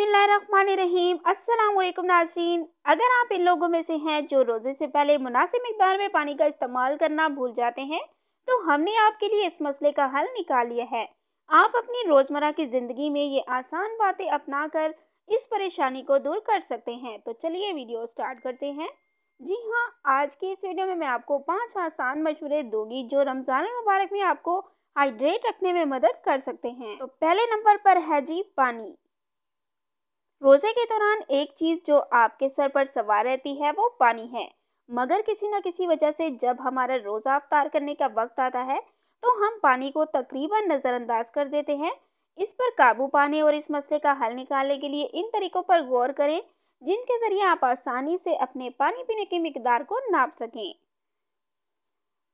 बसमीम अल्लाम नाजरीन अगर आप इन लोगों में से हैं जो रोज़े से पहले मुनासिब मकदार में पानी का इस्तेमाल करना भूल जाते हैं तो हमने आपके लिए इस मसले का हल निकाल लिया है आप अपनी रोज़मर्रा की ज़िंदगी में ये आसान बातें अपना कर इस परेशानी को दूर कर सकते हैं तो चलिए वीडियो स्टार्ट करते हैं जी हाँ आज की इस वीडियो में मैं आपको पाँच आसान मशवरे दूँगी जो रमज़ान मुबारक में आपको हाइड्रेट रखने में मदद कर सकते हैं तो पहले नंबर पर है जी पानी रोज़े के दौरान एक चीज़ जो आपके सर पर सवार रहती है वो पानी है मगर किसी न किसी वजह से जब हमारा रोज़ा अवतार करने का वक्त आता है तो हम पानी को तकरीबन नज़रअंदाज कर देते हैं इस पर काबू पाने और इस मसले का हल निकालने के लिए इन तरीकों पर गौर करें जिनके ज़रिए आप आसानी से अपने पानी पीने की मकदार को नाप सकें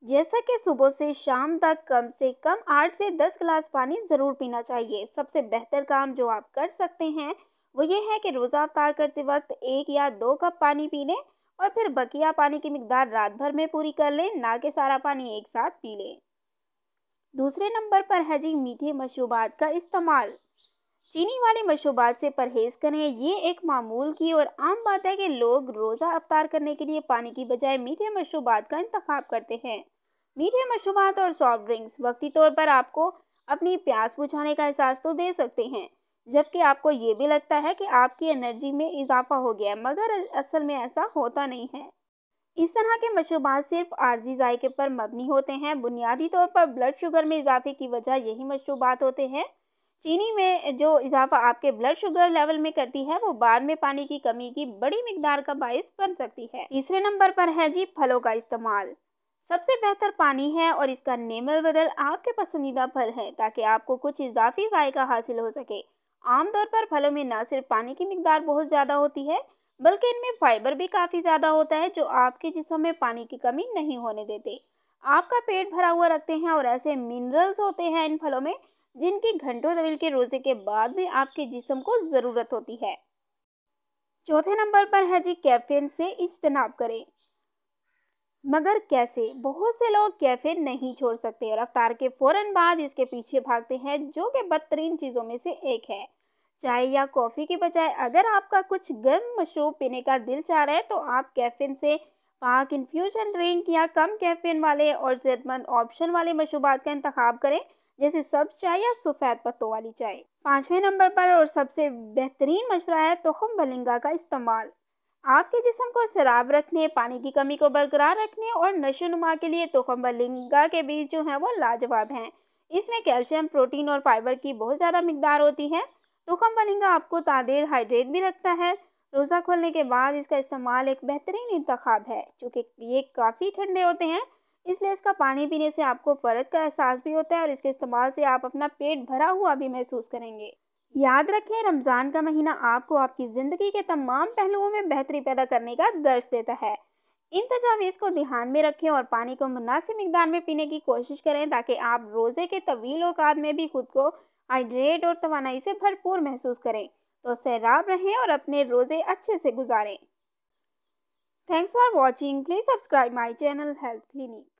जैसा कि सुबह से शाम तक कम से कम आठ से दस गिलास पानी ज़रूर पीना चाहिए सबसे बेहतर काम जो आप कर सकते हैं वो ये है कि रोज़ा अफ्तार करते वक्त एक या दो कप पानी पी लें और फिर बकिया पानी की मकदार रात भर में पूरी कर लें ना कि सारा पानी एक साथ पी लें दूसरे नंबर पर है जी मीठे मशरूबात का इस्तेमाल चीनी वाले मशरूबात से परहेज करें ये एक मामूल की और आम बात है कि लोग रोज़ा अफ्तार करने के लिए पानी की बजाय मीठे मशरूबात का इंतखब करते हैं मीठे मशरूबात और सॉफ्ट ड्रिंक्स वक्ती तौर पर आपको अपनी प्यास बुझाने का एहसास तो दे सकते हैं जबकि आपको ये भी लगता है कि आपकी एनर्जी में इजाफा हो गया है मगर असल में ऐसा होता नहीं है इस तरह के मशरूबात सिर्फ आर्जी जायके पर मबनी होते हैं बुनियादी तौर पर ब्लड शुगर में इजाफे की वजह यही मशरूबात होते हैं चीनी में जो इजाफा आपके ब्लड शुगर लेवल में करती है वो बाद में पानी की कमी की बड़ी मकदार का बायस बन सकती है तीसरे नंबर पर है जी फलों का इस्तेमाल सबसे बेहतर पानी है और इसका नेमल बदल आपके पसंदीदा फल है ताकि आपको कुछ इजाफी जायका हासिल हो सके आमतौर पर फलों में ना सिर्फ पानी की मकदार बहुत ज़्यादा होती है बल्कि इनमें फाइबर भी काफ़ी ज़्यादा होता है जो आपके जिसम में पानी की कमी नहीं होने देते आपका पेट भरा हुआ रखते हैं और ऐसे मिनरल्स होते हैं इन फलों में जिनकी घंटों दबिल के रोजे के बाद भी आपके जिसम को ज़रूरत होती है चौथे नंबर पर है जी कैफिन से इज्तनाब करें मगर कैसे बहुत से लोग कैफ़े नहीं छोड़ सकते और रफ्तार के फ़ौरन बाद इसके पीछे भागते हैं जो कि बदतरीन चीज़ों में से एक है चाय या कॉफ़ी के बजाय अगर आपका कुछ गर्म मशरूब पीने का दिल चाह रहा है तो आप कैफिन से पाक इन्फ्यूजन ड्रिंक या कम कैफिन वाले और सेहतमंद ऑप्शन वाले मशरूबात का इंतखब करें जैसे सब्ज चाय या सफ़ेद पत्तों वाली चाय पाँचवें नंबर पर और सबसे बेहतरीन मशवरा है तोहम बलिंगा का इस्तेमाल आपके जिसम को शराब रखने पानी की कमी को बरकरार रखने और नशोनुमा के लिए तोखम्बलिंगा के बीज जो हैं वो लाजवाब हैं इसमें कैल्शियम प्रोटीन और फाइबर की बहुत ज़्यादा मकदार होती है तोखम्बलिंगा आपको तादेर हाइड्रेट भी रखता है रोज़ा खोलने के बाद इसका इस्तेमाल एक बेहतरीन इंतखब है चूँकि ये काफ़ी ठंडे होते हैं इसलिए इसका पानी पीने से आपको फ़र्क का एहसास भी होता है और इसके इस्तेमाल से आप अपना पेट भरा हुआ भी महसूस करेंगे याद रखें रमज़ान का महीना आपको आपकी ज़िंदगी के तमाम पहलुओं में बेहतरी पैदा करने का दर्ज देता है इन तजावीज़ को ध्यान में रखें और पानी को मुनासिब मकदार में पीने की कोशिश करें ताकि आप रोज़े के तवील अवकात में भी खुद को हाइड्रेट और तोानाई से भरपूर महसूस करें तो सैराब रहें और अपने रोज़े अच्छे से गुजारें thanks for watching please subscribe my channel health clinic